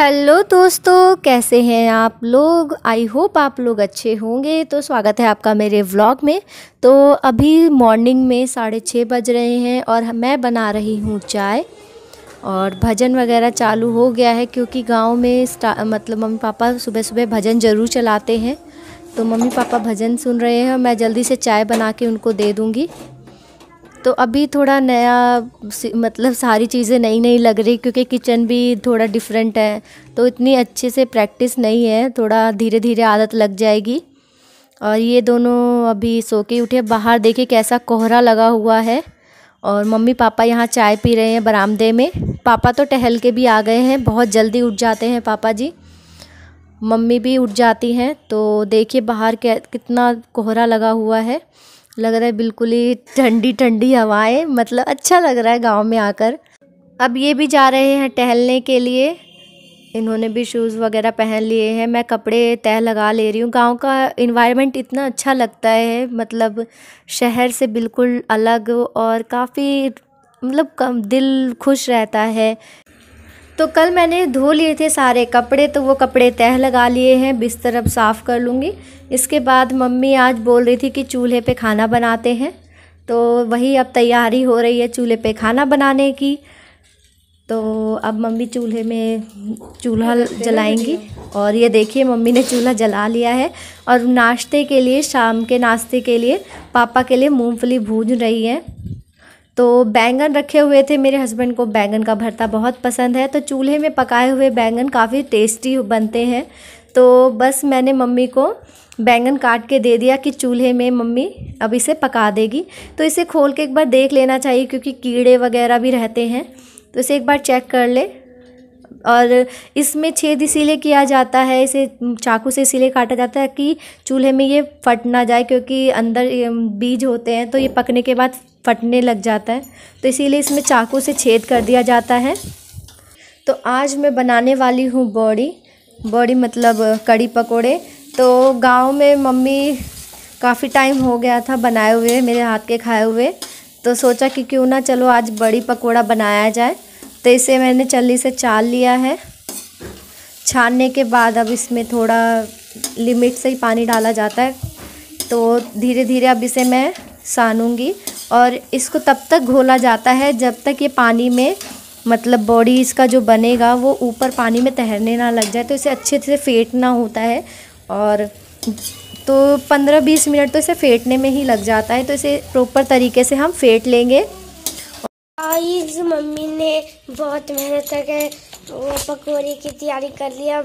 hello दोस्तों कैसे हैं आप लोग आई होप आप लोग अच्छे होंगे तो स्वागत है आपका मेरे व्लॉग में तो अभी मॉर्निंग में साढ़े छः बज रहे हैं और मैं बना रही हूँ चाय और भजन वगैरह चालू हो गया है क्योंकि गांव में मतलब मम्मी पापा सुबह सुबह भजन ज़रूर चलाते हैं तो मम्मी पापा भजन सुन रहे हैं और मैं जल्दी से चाय बना के उनको दे दूँगी तो अभी थोड़ा नया मतलब सारी चीज़ें नई नई लग रही क्योंकि किचन भी थोड़ा डिफरेंट है तो इतनी अच्छे से प्रैक्टिस नहीं है थोड़ा धीरे धीरे आदत लग जाएगी और ये दोनों अभी सो के उठे बाहर देखिए कैसा कोहरा लगा हुआ है और मम्मी पापा यहाँ चाय पी रहे हैं बरामदे में पापा तो टहल के भी आ गए हैं बहुत जल्दी उठ जाते हैं पापा जी मम्मी भी उठ जाती हैं तो देखिए बाहर कितना कोहरा लगा हुआ है लग रहा है बिल्कुल ही ठंडी ठंडी हवाएं मतलब अच्छा लग रहा है गांव में आकर अब ये भी जा रहे हैं टहलने के लिए इन्होंने भी शूज़ वगैरह पहन लिए हैं मैं कपड़े तह लगा ले रही हूँ गांव का इन्वायरमेंट इतना अच्छा लगता है मतलब शहर से बिल्कुल अलग और काफ़ी मतलब कम दिल खुश रहता है तो कल मैंने धो लिए थे सारे कपड़े तो वो कपड़े तह लगा लिए हैं बिस्तर अब साफ़ कर लूँगी इसके बाद मम्मी आज बोल रही थी कि चूल्हे पे खाना बनाते हैं तो वही अब तैयारी हो रही है चूल्हे पे खाना बनाने की तो अब मम्मी चूल्हे में चूल्हा जलाएंगी और ये देखिए मम्मी ने चूल्हा जला लिया है और नाश्ते के लिए शाम के नाश्ते के लिए पापा के लिए मूँगफली भून रही हैं तो बैंगन रखे हुए थे मेरे हस्बैंड को बैंगन का भरता बहुत पसंद है तो चूल्हे में पकाए हुए बैंगन काफ़ी टेस्टी बनते हैं तो बस मैंने मम्मी को बैंगन काट के दे दिया कि चूल्हे में मम्मी अब इसे पका देगी तो इसे खोल के एक बार देख लेना चाहिए क्योंकि कीड़े वगैरह भी रहते हैं तो इसे एक बार चेक कर ले और इसमें छेद इसीलिए किया जाता है इसे चाकू से इसीलिए काटा जाता है कि चूल्हे में ये फट ना जाए क्योंकि अंदर बीज होते हैं तो ये पकने के बाद फटने लग जाता है तो इसीलिए इसमें चाकू से छेद कर दिया जाता है तो आज मैं बनाने वाली हूँ बॉडी बॉडी मतलब कड़ी पकोड़े तो गांव में मम्मी काफ़ी टाइम हो गया था बनाए हुए मेरे हाथ के खाए हुए तो सोचा कि क्यों ना चलो आज बड़ी पकोड़ा बनाया जाए तो इसे मैंने चली से चाल लिया है छानने के बाद अब इसमें थोड़ा लिमिट से ही पानी डाला जाता है तो धीरे धीरे अब इसे मैं सानूंगी और इसको तब तक घोला जाता है जब तक ये पानी में मतलब बॉडी इसका जो बनेगा वो ऊपर पानी में तैरने ना लग जाए तो इसे अच्छे से फेंटना होता है और तो पंद्रह बीस मिनट तो इसे फेंटने में ही लग जाता है तो इसे प्रॉपर तरीके से हम फेंट लेंगे आईज मम्मी ने बहुत मेहनत करके वो पकौड़े की तैयारी कर लिया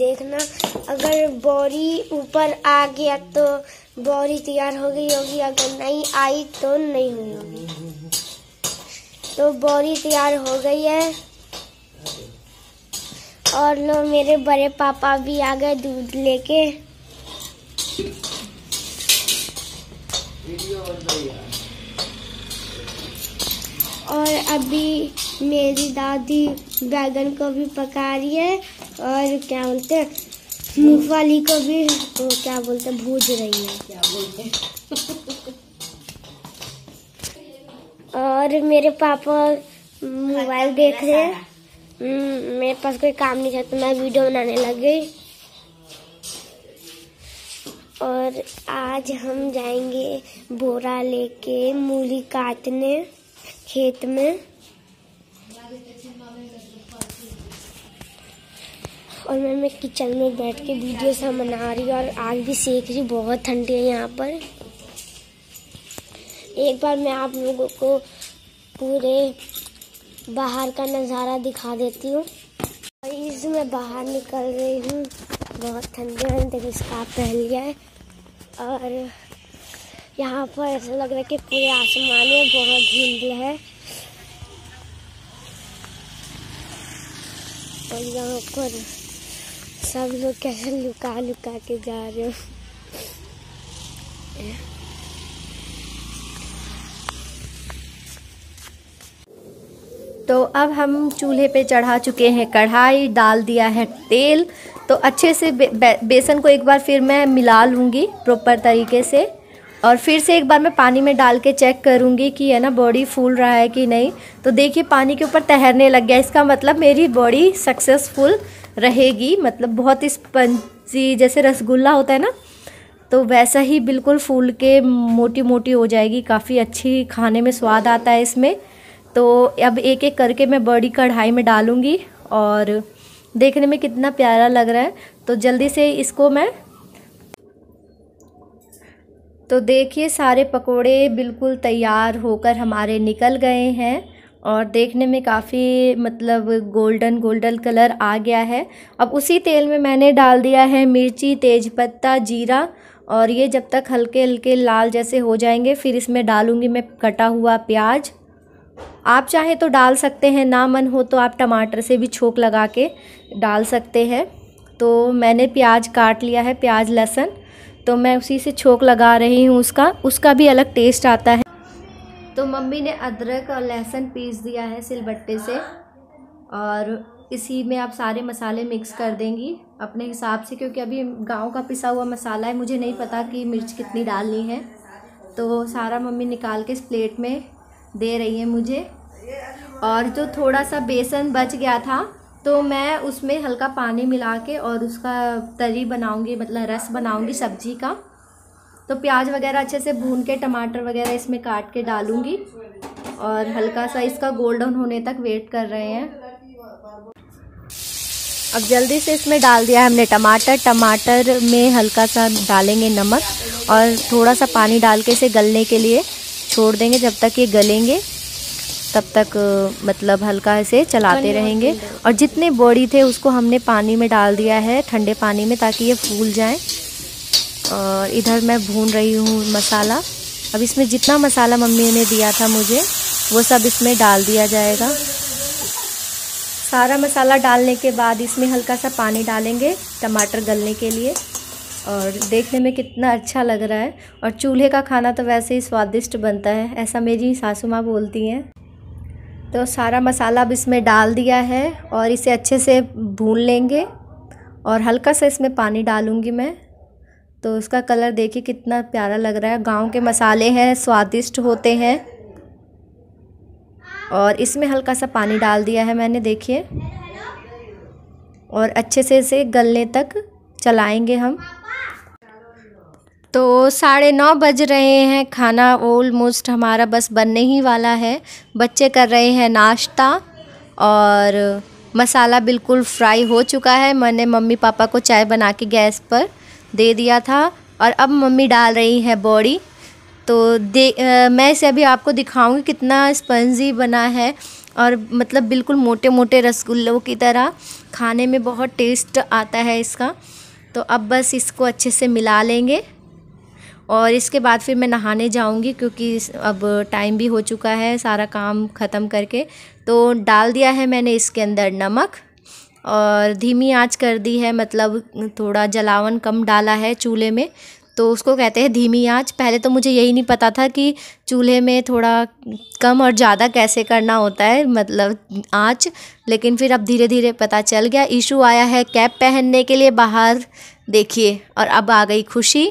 देखना अगर बॉडी ऊपर आ गया तो गौरी तैयार हो गई होगी अगर नहीं आई तो नहीं हुई होगी तो बौरी तैयार हो गई है और लो मेरे बड़े पापा भी आ गए दूध लेके और अभी मेरी दादी बैगन को भी पका रही है और क्या बोलते हैं मुख वाली को भी तो क्या बोलते भूज रही है क्या बोलते और मेरे पापा मोबाइल देख रहे हैं हम्म, मेरे पास कोई काम नहीं था तो मैं वीडियो बनाने लग गई और आज हम जाएंगे बोरा लेके मूली काटने खेत में और मैं मैं किचन में बैठ के वीडियो सब बना रही और आग भी सेक रही बहुत ठंडी है यहाँ पर एक बार मैं आप लोगों को पूरे बाहर का नज़ारा दिखा देती हूँ इस मैं बाहर निकल रही हूँ बहुत ठंडी है देखिए इसका पहन लिया है और यहाँ पर ऐसा लग रहा है कि पूरे आसमान में बहुत धुंध है और यहाँ पर सब लोग कैसे लुका लुका के जा रहे हो तो अब हम चूल्हे पे चढ़ा चुके हैं कढ़ाई डाल दिया है तेल तो अच्छे से बे, बे, बेसन को एक बार फिर मैं मिला लूँगी प्रॉपर तरीके से और फिर से एक बार मैं पानी में डाल के चेक करूँगी कि है ना बॉडी फूल रहा है कि नहीं तो देखिए पानी के ऊपर तैरने लग गया इसका मतलब मेरी बॉडी सक्सेसफुल रहेगी मतलब बहुत स्पंजी जैसे रसगुल्ला होता है ना तो वैसा ही बिल्कुल फूल के मोटी मोटी हो जाएगी काफ़ी अच्छी खाने में स्वाद आता है इसमें तो अब एक एक करके मैं बड़ी कढ़ाई में डालूँगी और देखने में कितना प्यारा लग रहा है तो जल्दी से इसको मैं तो देखिए सारे पकोड़े बिल्कुल तैयार होकर हमारे निकल गए हैं और देखने में काफ़ी मतलब गोल्डन गोल्डन कलर आ गया है अब उसी तेल में मैंने डाल दिया है मिर्ची तेज़पत्ता जीरा और ये जब तक हल्के हल्के लाल जैसे हो जाएंगे फिर इसमें डालूँगी मैं कटा हुआ प्याज आप चाहे तो डाल सकते हैं ना मन हो तो आप टमाटर से भी छोंक लगा के डाल सकते हैं तो मैंने प्याज काट लिया है प्याज लहसुन तो मैं उसी से छोंक लगा रही हूँ उसका उसका भी अलग टेस्ट आता है तो मम्मी ने अदरक और लहसुन पीस दिया है सिलबट्टे से और इसी में आप सारे मसाले मिक्स कर देंगी अपने हिसाब से क्योंकि अभी गांव का पिसा हुआ मसाला है मुझे नहीं पता कि मिर्च कितनी डालनी है तो सारा मम्मी निकाल के इस प्लेट में दे रही है मुझे और जो थोड़ा सा बेसन बच गया था तो मैं उसमें हल्का पानी मिला के और उसका तरी बनाऊंगी मतलब रस बनाऊंगी सब्जी का तो प्याज वगैरह अच्छे से भून के टमाटर वगैरह इसमें काट के डालूंगी और हल्का सा इसका गोल्डन होने तक वेट कर रहे हैं अब जल्दी से इसमें डाल दिया है हमने टमाटर टमाटर में हल्का सा डालेंगे नमक और थोड़ा सा पानी डाल के इसे गलने के लिए छोड़ देंगे जब तक ये गलेंगे तब तक मतलब हल्का इसे चलाते रहेंगे और जितने बॉडी थे उसको हमने पानी में डाल दिया है ठंडे पानी में ताकि ये फूल जाएं और इधर मैं भून रही हूँ मसाला अब इसमें जितना मसाला मम्मी ने दिया था मुझे वो सब इसमें डाल दिया जाएगा सारा मसाला डालने के बाद इसमें हल्का सा पानी डालेंगे टमाटर गलने के लिए और देखने में कितना अच्छा लग रहा है और चूल्हे का खाना तो वैसे ही स्वादिष्ट बनता है ऐसा मेरी सासू माँ बोलती हैं तो सारा मसाला अब इसमें डाल दिया है और इसे अच्छे से भून लेंगे और हल्का सा इसमें पानी डालूँगी मैं तो उसका कलर देखिए कितना प्यारा लग रहा है गांव के मसाले हैं स्वादिष्ट होते हैं और इसमें हल्का सा पानी डाल दिया है मैंने देखिए और अच्छे से इसे गलने तक चलाएंगे हम तो साढ़े नौ बज रहे हैं खाना ऑलमोस्ट हमारा बस बनने ही वाला है बच्चे कर रहे हैं नाश्ता और मसाला बिल्कुल फ्राई हो चुका है मैंने मम्मी पापा को चाय बना के गैस पर दे दिया था और अब मम्मी डाल रही हैं बॉडी तो दे आ, मैं इसे अभी आपको दिखाऊंगी कितना स्पंजी बना है और मतलब बिल्कुल मोटे मोटे रसगुल्लों की तरह खाने में बहुत टेस्ट आता है इसका तो अब बस इसको अच्छे से मिला लेंगे और इसके बाद फिर मैं नहाने जाऊंगी क्योंकि अब टाइम भी हो चुका है सारा काम ख़त्म करके तो डाल दिया है मैंने इसके अंदर नमक और धीमी आंच कर दी है मतलब थोड़ा जलावन कम डाला है चूल्हे में तो उसको कहते हैं धीमी आंच पहले तो मुझे यही नहीं पता था कि चूल्हे में थोड़ा कम और ज़्यादा कैसे करना होता है मतलब आंच लेकिन फिर अब धीरे धीरे पता चल गया इशू आया है कैप पहनने के लिए बाहर देखिए और अब आ गई खुशी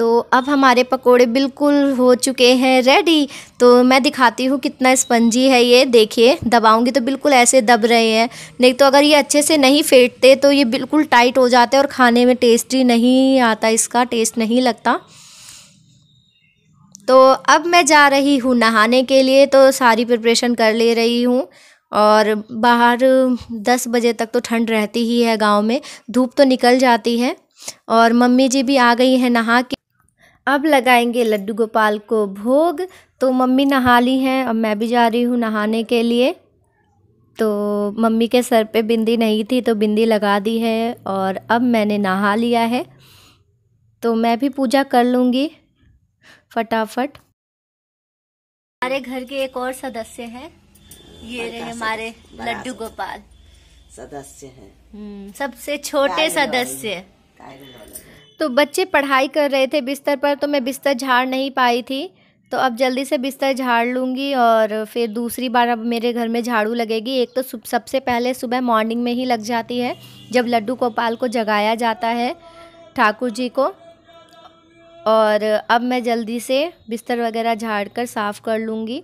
तो अब हमारे पकोड़े बिल्कुल हो चुके हैं रेडी तो मैं दिखाती हूँ कितना स्पंजी है ये देखिए दबाऊंगी तो बिल्कुल ऐसे दब रहे हैं नहीं तो अगर ये अच्छे से नहीं फेंटते तो ये बिल्कुल टाइट हो जाते और खाने में टेस्टी नहीं आता इसका टेस्ट नहीं लगता तो अब मैं जा रही हूँ नहाने के लिए तो सारी प्रिपरेशन कर ले रही हूँ और बाहर दस बजे तक तो ठंड रहती ही है गाँव में धूप तो निकल जाती है और मम्मी जी भी आ गई हैं नहा के अब लगाएंगे लड्डू गोपाल को भोग तो मम्मी नहा ली हैं अब मैं भी जा रही हूँ नहाने के लिए तो मम्मी के सर पे बिंदी नहीं थी तो बिंदी लगा दी है और अब मैंने नहा लिया है तो मैं भी पूजा कर लूँगी फटाफट हमारे घर के एक और सदस्य हैं ये रहे हमारे लड्डू गोपाल सदस्य हैं हम्म, सबसे छोटे सदस्य तो बच्चे पढ़ाई कर रहे थे बिस्तर पर तो मैं बिस्तर झाड़ नहीं पाई थी तो अब जल्दी से बिस्तर झाड़ लूँगी और फिर दूसरी बार अब मेरे घर में झाड़ू लगेगी एक तो सबसे पहले सुबह मॉर्निंग में ही लग जाती है जब लड्डू गोपाल को जगाया जाता है ठाकुर जी को और अब मैं जल्दी से बिस्तर वगैरह झाड़ कर साफ़ कर लूँगी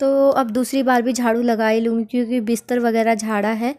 तो अब दूसरी बार भी झाड़ू लगा ही लूँगी क्योंकि बिस्तर वगैरह झाड़ा है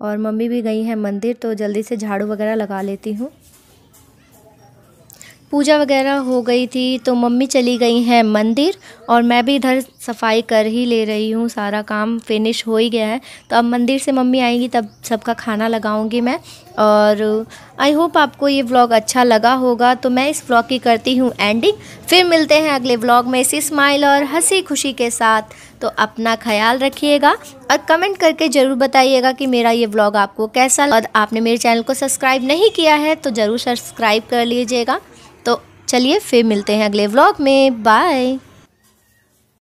और मम्मी भी गई हैं मंदिर तो जल्दी से झाड़ू वगैरह लगा लेती हूँ पूजा वगैरह हो गई थी तो मम्मी चली गई हैं मंदिर और मैं भी इधर सफाई कर ही ले रही हूँ सारा काम फिनिश हो ही गया है तो अब मंदिर से मम्मी आएंगी तब सबका खाना लगाऊंगी मैं और आई होप आपको ये व्लॉग अच्छा लगा होगा तो मैं इस व्लॉग की करती हूँ एंडिंग फिर मिलते हैं अगले व्लॉग में इसी स्माइल और हंसी खुशी के साथ तो अपना ख्याल रखिएगा और कमेंट करके ज़रूर बताइएगा कि मेरा ये व्लॉग आपको कैसा और आपने मेरे चैनल को सब्सक्राइब नहीं किया है तो ज़रूर सब्सक्राइब कर लीजिएगा तो चलिए फिर मिलते हैं अगले व्लॉग में बाय